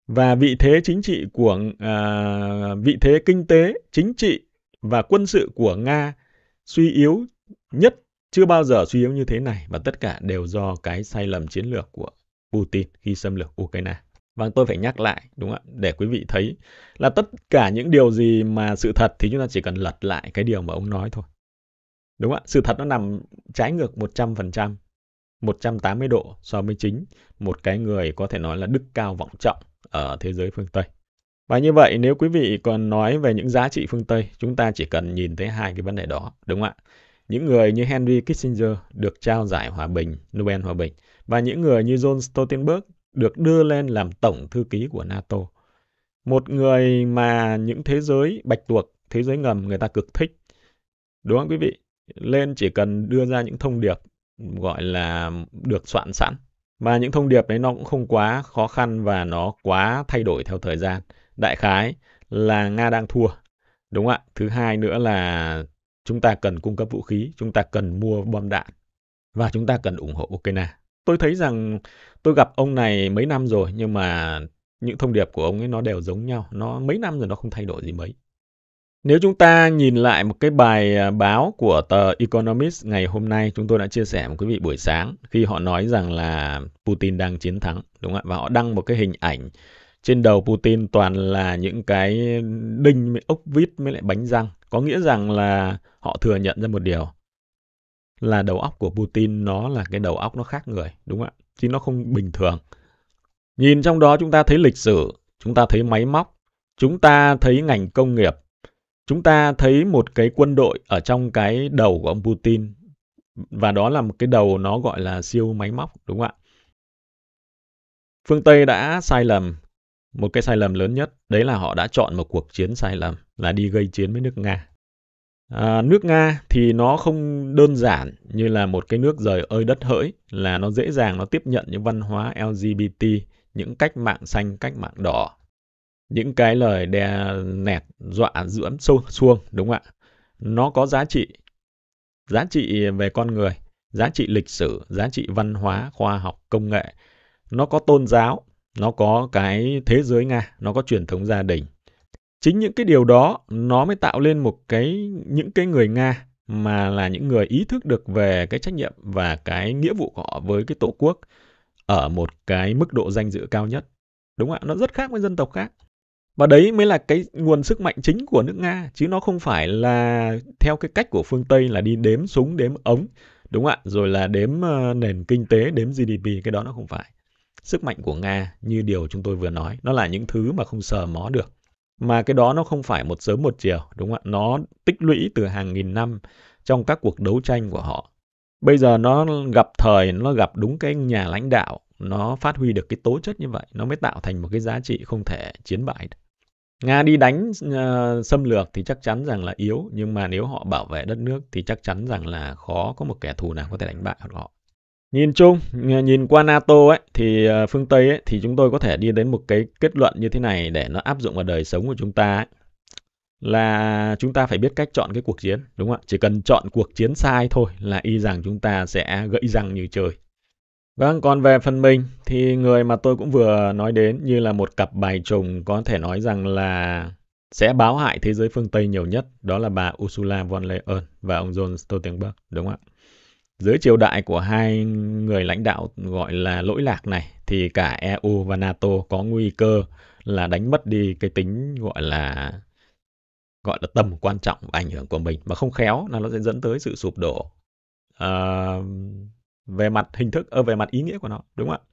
và vị thế chính trị của à, vị thế kinh tế chính trị và quân sự của Nga suy yếu nhất chưa bao giờ suy yếu như thế này và tất cả đều do cái sai lầm chiến lược của Putin khi xâm lược Ukraine. Và vâng, tôi phải nhắc lại, đúng không ạ? Để quý vị thấy là tất cả những điều gì mà sự thật thì chúng ta chỉ cần lật lại cái điều mà ông nói thôi. Đúng không ạ? Sự thật nó nằm trái ngược 100%, 180 độ so với chính một cái người có thể nói là đức cao vọng trọng ở thế giới phương Tây. Và như vậy nếu quý vị còn nói về những giá trị phương Tây, chúng ta chỉ cần nhìn thấy hai cái vấn đề đó, đúng không ạ? Những người như Henry Kissinger được trao giải hòa bình, Nobel hòa bình và những người như John Stoltenberg được đưa lên làm tổng thư ký của NATO. Một người mà những thế giới bạch tuộc, thế giới ngầm người ta cực thích. Đúng không quý vị? Lên chỉ cần đưa ra những thông điệp gọi là được soạn sẵn. Và những thông điệp đấy nó cũng không quá khó khăn và nó quá thay đổi theo thời gian đại khái là Nga đang thua. Đúng không ạ? Thứ hai nữa là chúng ta cần cung cấp vũ khí, chúng ta cần mua bom đạn và chúng ta cần ủng hộ Ukraine. Tôi thấy rằng tôi gặp ông này mấy năm rồi nhưng mà những thông điệp của ông ấy nó đều giống nhau, nó mấy năm rồi nó không thay đổi gì mấy. Nếu chúng ta nhìn lại một cái bài à, báo của tờ Economist ngày hôm nay, chúng tôi đã chia sẻ với quý vị buổi sáng khi họ nói rằng là Putin đang chiến thắng, đúng không ạ? Và họ đăng một cái hình ảnh trên đầu Putin toàn là những cái đinh ốc vít với lại bánh răng có nghĩa rằng là họ thừa nhận ra một điều là đầu óc của Putin nó là cái đầu óc nó khác người đúng không ạ chứ nó không bình thường nhìn trong đó chúng ta thấy lịch sử chúng ta thấy máy móc chúng ta thấy ngành công nghiệp chúng ta thấy một cái quân đội ở trong cái đầu của ông Putin và đó là một cái đầu nó gọi là siêu máy móc đúng không ạ phương Tây đã sai lầm một cái sai lầm lớn nhất, đấy là họ đã chọn một cuộc chiến sai lầm, là đi gây chiến với nước Nga. À, nước Nga thì nó không đơn giản như là một cái nước rời ơi đất hỡi, là nó dễ dàng nó tiếp nhận những văn hóa LGBT, những cách mạng xanh, cách mạng đỏ, những cái lời đe nẹt dọa dưỡng sâu xuông, đúng không ạ? Nó có giá trị, giá trị về con người, giá trị lịch sử, giá trị văn hóa, khoa học, công nghệ. Nó có tôn giáo, nó có cái thế giới Nga, nó có truyền thống gia đình. Chính những cái điều đó nó mới tạo lên một cái những cái người Nga mà là những người ý thức được về cái trách nhiệm và cái nghĩa vụ của họ với cái tổ quốc ở một cái mức độ danh dự cao nhất. Đúng không ạ? Nó rất khác với dân tộc khác. Và đấy mới là cái nguồn sức mạnh chính của nước Nga, chứ nó không phải là theo cái cách của phương Tây là đi đếm súng, đếm ống, đúng không ạ? Rồi là đếm ờ, nền kinh tế, đếm GDP, cái đó nó không phải sức mạnh của Nga như điều chúng tôi vừa nói. Nó là những thứ mà không sờ mó được. Mà cái đó nó không phải một sớm một chiều, đúng không ạ? Nó tích lũy từ hàng nghìn năm trong các cuộc đấu tranh của họ. Bây giờ nó gặp thời, nó gặp đúng cái nhà lãnh đạo, nó phát huy được cái tố chất như vậy, nó mới tạo thành một cái giá trị không thể chiến bại Nga đi đánh uh, xâm lược thì chắc chắn rằng là yếu, nhưng mà nếu họ bảo vệ đất nước thì chắc chắn rằng là khó có một kẻ thù nào có thể đánh bại họ. Nhìn chung, nhìn qua NATO ấy thì ờ, phương Tây ấy thì chúng tôi có thể đi đến một cái kết luận như thế này để nó áp dụng vào đời sống của chúng ta ấy là chúng ta phải biết cách chọn cái cuộc chiến đúng không ạ chỉ cần chọn cuộc chiến sai thôi là y rằng chúng ta sẽ gãy răng như trời vâng còn về phần mình thì người mà tôi cũng vừa nói đến như là một cặp bài trùng có thể nói rằng là sẽ báo hại thế giới phương tây nhiều nhất đó là bà ursula von der leyen và ông john stoltenberg đúng không ạ dưới triều đại của hai người lãnh đạo gọi là lỗi lạc này thì cả EU và NATO có nguy cơ là đánh mất đi cái tính gọi là gọi là tầm quan trọng và ảnh hưởng của mình mà không khéo là nó sẽ dẫn tới sự sụp đổ à, về mặt hình thức ở ờ, à, về mặt ý nghĩa của nó đúng không ạ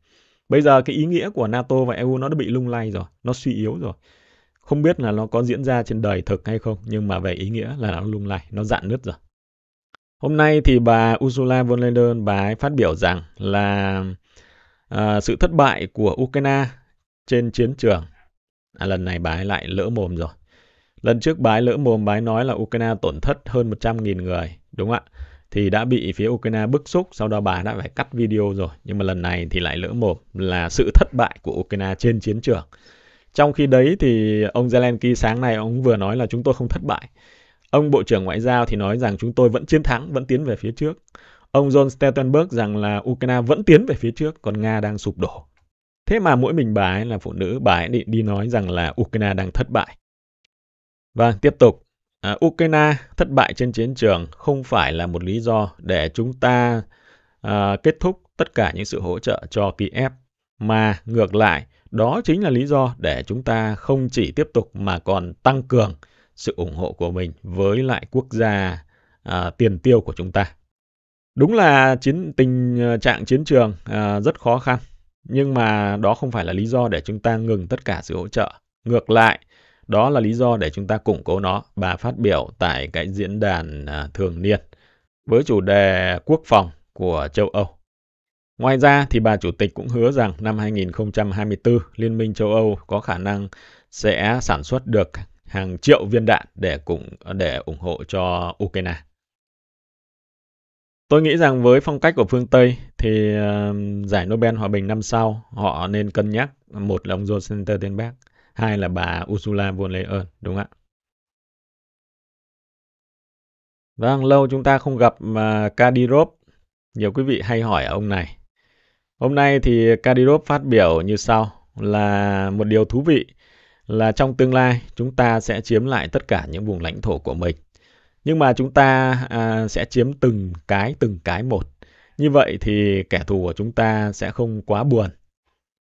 bây giờ cái ý nghĩa của NATO và EU nó đã bị lung lay rồi nó suy yếu rồi không biết là nó có diễn ra trên đời thực hay không nhưng mà về ý nghĩa là nó lung lay nó dạn nứt rồi Hôm nay thì bà Ursula von der Leyen bà ấy phát biểu rằng là à, sự thất bại của Ukraine trên chiến trường à, lần này bà ấy lại lỡ mồm rồi. Lần trước bà ấy lỡ mồm bà ấy nói là Ukraine tổn thất hơn 100.000 người, đúng không ạ? Thì đã bị phía Ukraine bức xúc, sau đó bà đã phải cắt video rồi. Nhưng mà lần này thì lại lỡ mồm là sự thất bại của Ukraine trên chiến trường. Trong khi đấy thì ông Zelensky sáng nay ông vừa nói là chúng tôi không thất bại. Ông Bộ trưởng Ngoại giao thì nói rằng chúng tôi vẫn chiến thắng, vẫn tiến về phía trước. Ông John Stoltenberg rằng là Ukraine vẫn tiến về phía trước, còn Nga đang sụp đổ. Thế mà mỗi mình bà ấy là phụ nữ, bà ấy đi, đi nói rằng là Ukraine đang thất bại. Và vâng, tiếp tục, à, Ukraine thất bại trên chiến trường không phải là một lý do để chúng ta à, kết thúc tất cả những sự hỗ trợ cho Kiev, mà ngược lại, đó chính là lý do để chúng ta không chỉ tiếp tục mà còn tăng cường sự ủng hộ của mình với lại quốc gia à, tiền tiêu của chúng ta. Đúng là chiến tình ờ, trạng chiến trường à, rất khó khăn, nhưng mà đó không phải là lý do để chúng ta ngừng tất cả sự hỗ trợ. Ngược lại, đó là lý do để chúng ta củng cố nó. Bà phát biểu tại cái diễn đàn à, thường niên với chủ đề quốc phòng của châu Âu. Ngoài ra thì bà chủ tịch cũng hứa rằng năm 2024 Liên minh châu Âu có khả năng sẽ sản xuất được hàng triệu viên đạn để cùng để ủng hộ cho Ukraine. Tôi nghĩ rằng với phong cách của phương Tây thì giải Nobel hòa bình năm sau họ nên cân nhắc một là ông John Stoltenberg, hai là bà Ursula von der Leyen, đúng không ạ? Vâng, lâu chúng ta không gặp mà uh, Kadyrov. Nhiều quý vị hay hỏi ông này. Hôm nay thì Kadyrov phát biểu như sau là một điều thú vị là trong tương lai chúng ta sẽ chiếm lại tất cả những vùng lãnh thổ của mình. Nhưng mà chúng ta à, sẽ chiếm từng cái từng cái một. Như vậy thì kẻ thù của chúng ta sẽ không quá buồn.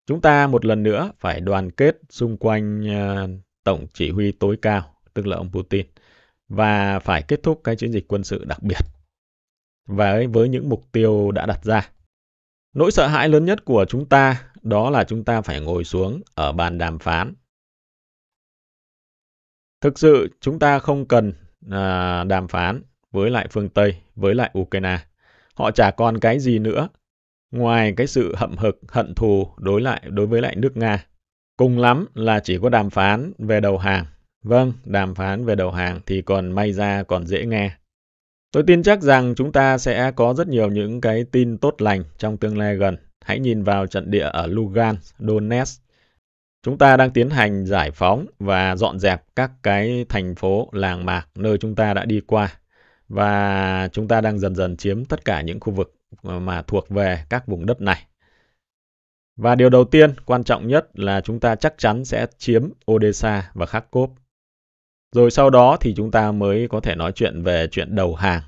Chúng ta một lần nữa phải đoàn kết xung quanh à, tổng chỉ huy tối cao, tức là ông Putin và phải kết thúc cái chiến dịch quân sự đặc biệt. Và với những mục tiêu đã đặt ra. Nỗi sợ hãi lớn nhất của chúng ta đó là chúng ta phải ngồi xuống ở bàn đàm phán Thực sự chúng ta không cần à, đàm phán với lại phương Tây, với lại Ukraine. Họ chả còn cái gì nữa ngoài cái sự hậm hực, hận thù đối lại đối với lại nước Nga. Cùng lắm là chỉ có đàm phán về đầu hàng. Vâng, đàm phán về đầu hàng thì còn may ra còn dễ nghe. Tôi tin chắc rằng chúng ta sẽ có rất nhiều những cái tin tốt lành trong tương lai gần. Hãy nhìn vào trận địa ở Lugansk, Donetsk, Chúng ta đang tiến hành giải phóng và dọn dẹp các cái thành phố, làng mạc nơi chúng ta đã đi qua. Và chúng ta đang dần dần chiếm tất cả những khu vực mà thuộc về các vùng đất này. Và điều đầu tiên, quan trọng nhất là chúng ta chắc chắn sẽ chiếm Odessa và Kharkov. Rồi sau đó thì chúng ta mới có thể nói chuyện về chuyện đầu hàng.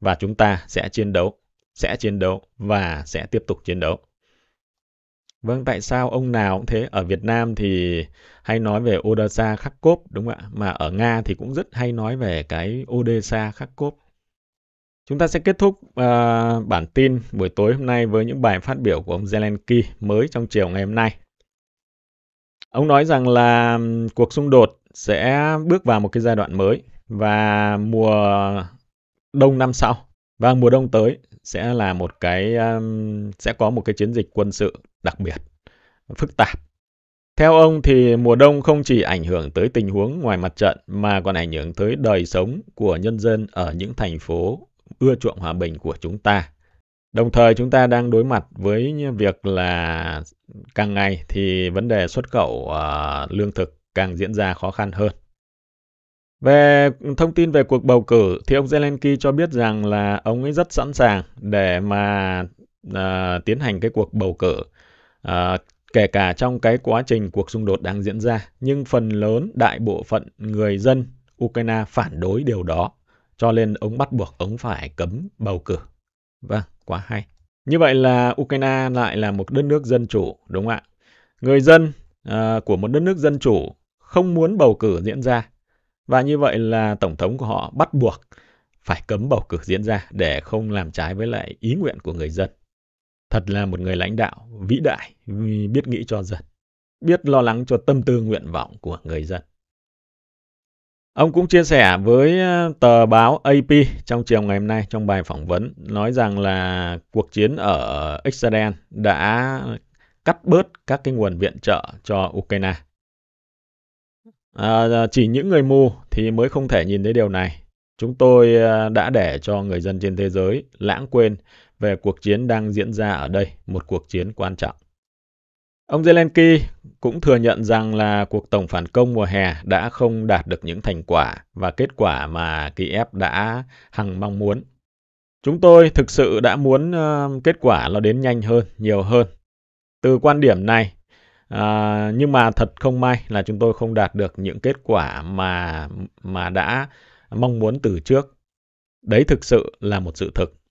Và chúng ta sẽ chiến đấu, sẽ chiến đấu và sẽ tiếp tục chiến đấu. Vâng, tại sao ông nào cũng thế? Ở Việt Nam thì hay nói về Odessa Kharkov đúng không ạ? Mà ở Nga thì cũng rất hay nói về cái Odessa Kharkov. Chúng ta sẽ kết thúc uh, bản tin buổi tối hôm nay với những bài phát biểu của ông Zelensky mới trong chiều ngày hôm nay. Ông nói rằng là cuộc xung đột sẽ bước vào một cái giai đoạn mới và mùa đông năm sau và mùa đông tới sẽ là một cái um, sẽ có một cái chiến dịch quân sự đặc biệt, phức tạp. Theo ông thì mùa đông không chỉ ảnh hưởng tới tình huống ngoài mặt trận mà còn ảnh hưởng tới đời sống của nhân dân ở những thành phố ưa chuộng hòa bình của chúng ta. Đồng thời chúng ta đang đối mặt với việc là càng ngày thì vấn đề xuất khẩu uh, lương thực càng diễn ra khó khăn hơn. Về thông tin về cuộc bầu cử thì ông Zelensky cho biết rằng là ông ấy rất sẵn sàng để mà uh, tiến hành cái cuộc bầu cử à, kể cả trong cái quá trình cuộc xung đột đang diễn ra. Nhưng phần lớn đại bộ phận người dân Ukraine phản đối điều đó, cho nên ông bắt buộc ông phải cấm bầu cử. Vâng, quá hay. Như vậy là Ukraine lại là một đất nước dân chủ, đúng không ạ? Người dân à, của một đất nước dân chủ không muốn bầu cử diễn ra. Và như vậy là tổng thống của họ bắt buộc phải cấm bầu cử diễn ra để không làm trái với lại ý nguyện của người dân. Thật là một người lãnh đạo vĩ đại, biết nghĩ cho dân, biết lo lắng cho tâm tư nguyện vọng của người dân. Ông cũng chia sẻ với ờ, tờ báo AP trong chiều ngày hôm nay trong bài phỏng vấn nói rằng là cuộc chiến ở Israel đã cắt bớt các cái nguồn viện trợ cho Ukraine. À, chỉ những người mù thì mới không thể nhìn thấy điều này. Chúng tôi đã để cho người dân trên thế giới lãng quên về cuộc chiến đang diễn ra ở đây, một cuộc chiến quan trọng. Ông Zelensky cũng thừa nhận rằng là cuộc tổng phản công mùa hè đã không đạt được những thành quả và kết quả mà Kiev đã hằng mong muốn. Chúng tôi thực sự đã muốn uh, kết quả nó đến nhanh hơn, nhiều hơn. Từ quan điểm này, uh, nhưng mà thật không may là chúng tôi không đạt được những kết quả mà mà đã mong muốn từ trước. Đấy thực sự là một sự thực.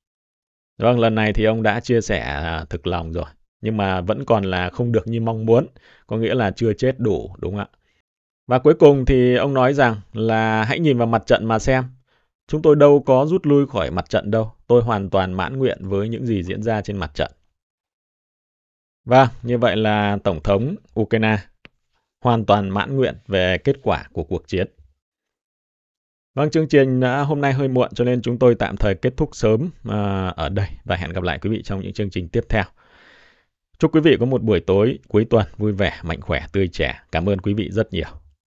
Vâng, lần này thì ông đã chia sẻ à, thực lòng rồi, nhưng mà vẫn còn là không được như mong muốn, có nghĩa là chưa chết đủ, đúng không ạ? Và cuối cùng thì ông nói rằng là hãy nhìn vào mặt trận mà xem. Chúng tôi đâu có rút lui khỏi mặt trận đâu. Tôi hoàn toàn mãn nguyện với những gì diễn ra trên mặt trận. và vâng, như vậy là Tổng thống Ukraine hoàn toàn mãn nguyện về kết quả của cuộc chiến. Vâng, chương trình à, hôm nay hơi muộn cho nên chúng tôi tạm thời kết thúc sớm à, ở đây và hẹn gặp lại quý vị trong những chương trình tiếp theo. Chúc quý vị có một buổi tối cuối tuần vui vẻ, mạnh khỏe, tươi trẻ. Cảm ơn quý vị rất nhiều.